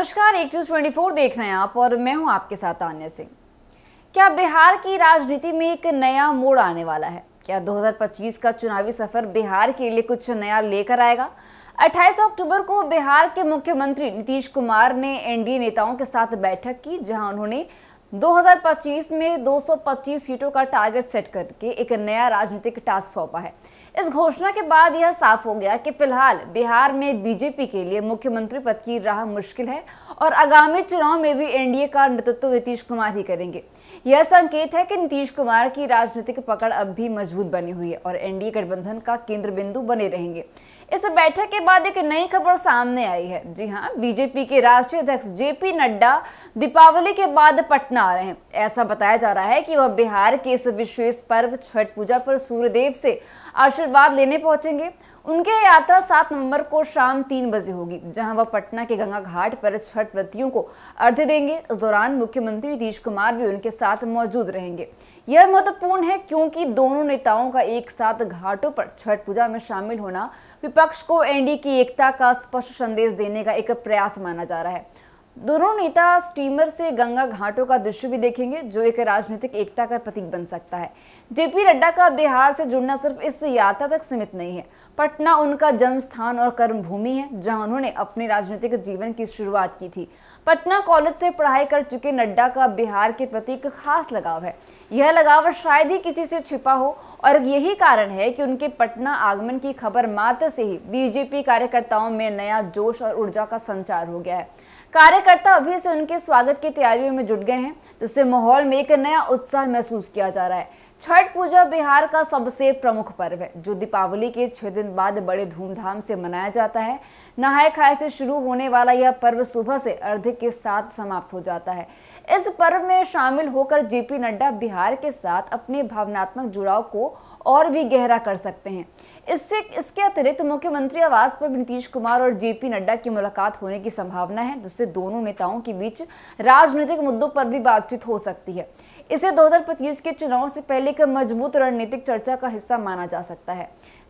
नमस्कार एक news twenty four देख रहे हैं आप और मैं हूं आपके साथ आन्य सिंह क्या बिहार की राजनीति में एक नया मोड़ आने वाला है क्या 2025 का चुनावी सफर बिहार के लिए कुछ नया लेकर आएगा 28 अक्टूबर को बिहार के मुख्यमंत्री नीतीश कुमार ने एनडीए नेताओं के साथ बैठक की जहां उन्होंने 2025 में 225 सीटों का टारगेट सेट करके एक नया राजनीतिक टास्क सौंपा है इस घोषणा के बाद यह साफ हो गया कि फिलहाल बिहार में बीजेपी के लिए मुख्यमंत्री पद की राह मुश्किल है और आगामी चुनाव में भी एनडीए का नेतृत्व नीतीश कुमार ही करेंगे यह संकेत है कि नीतीश कुमार की राजनीतिक पकड़ अब भी मजबूत बनी हुई है और एनडीए गठबंधन का केंद्र बिंदु बने रहेंगे इस बैठक के बाद एक नई खबर सामने आई है जी हाँ बीजेपी के राष्ट्रीय अध्यक्ष जेपी नड्डा दीपावली के बाद पटना आ रहे हैं ऐसा बताया जा रहा है कि वह बिहार के इस विशेष पर्व छठ पूजा पर सूर्यदेव से आशीर्वाद लेने पहुंचेंगे उनके यात्रा सात नवंबर को शाम तीन बजे होगी जहां वह पटना के गंगा घाट पर छठ व्रतियों को अर्घ्य देंगे इस दौरान मुख्यमंत्री नीतीश कुमार भी उनके साथ मौजूद रहेंगे यह महत्वपूर्ण है क्योंकि दोनों नेताओं का एक साथ घाटों पर छठ पूजा में शामिल होना विपक्ष विपक्ष को एनडी की एकता का स्पष्ट संदेश देने का एक प्रयास माना जा रहा है दोनों नेता स्टीमर से गंगा घाटों का दृश्य भी देखेंगे जो एक राजनीतिक एकता का प्रतीक बन सकता है जेपी नड्डा का बिहार से जुड़ना सिर्फ इस यात्रा तक सीमित नहीं है पटना उनका जन्म स्थान और कर्म भूमि है जहां उन्होंने अपने राजनीतिक जीवन की शुरुआत की थी पटना कॉलेज से पढ़ाई कर चुके नड्डा का बिहार के प्रति एक खास लगाव है यह लगाव शायद ही किसी से छिपा हो और यही कारण है कि उनके पटना आगमन की खबर मात्र से ही बीजेपी कार्यकर्ताओं में नया जोश और ऊर्जा का संचार हो गया है कार्यकर्ता कार्यकर्ता अभी से उनके स्वागत की तैयारियों में जुट गए हैं जिससे माहौल में एक नया उत्साह महसूस किया जा रहा है छठ पूजा बिहार का सबसे प्रमुख पर्व है जो दीपावली के छह दिन बाद बड़े धूमधाम से मनाया जाता है नहाए खाए से शुरू होने वाला यह पर्व सुबह से अर्धिक के साथ समाप्त हो जाता है इस पर्व में शामिल होकर जेपी नड्डा बिहार के साथ अपने भावनात्मक जुड़ाव को और भी गहरा कर सकते हैं इससे इसके अतिरिक्त मुख्यमंत्री आवास पर नीतीश कुमार और जेपी नड्डा की मुलाकात होने की संभावना है जिससे दोनों नेताओं के बीच राजनीतिक मुद्दों पर भी बातचीत हो सकती है इसे दो के चुनाव से पहले एक मजबूत रणनीतिक चर्चा का हिस्सा माना जा सकता है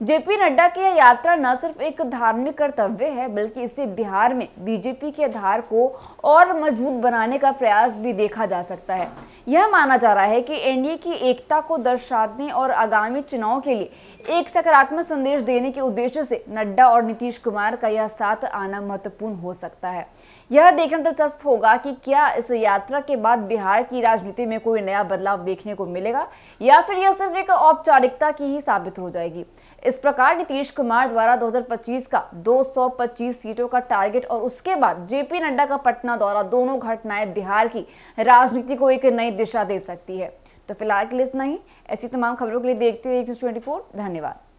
जेपी नड्डा की यह यात्रा न सिर्फ एक धार्मिक कर्तव्य है बल्कि इससे बिहार में बीजेपी के आधार को और मजबूत बनाने का प्रयास भी देखा जा सकता है यह माना जा रहा है कि एनडीए की एकता को दर्शाने और आगामी चुनाव के लिए एक सकारात्मक संदेश देने के उद्देश्य से नड्डा और नीतीश कुमार का यह साथ आना महत्वपूर्ण हो सकता है यह देखना दिलचस्प होगा कि क्या इस यात्रा के बाद बिहार की राजनीति में कोई नया बदलाव देखने को मिलेगा या फिर यह सिर्फ एक औपचारिकता की ही साबित हो जाएगी इस प्रकार नीतीश कुमार द्वारा 2025 का 225 सीटों का टारगेट और उसके बाद जेपी नड्डा का पटना दौरा दोनों घटनाएं बिहार की राजनीति को एक नई दिशा दे सकती है तो फिलहाल के लिए इतना ही ऐसी तमाम खबरों के लिए देखते रहिए न्यूज ट्वेंटी धन्यवाद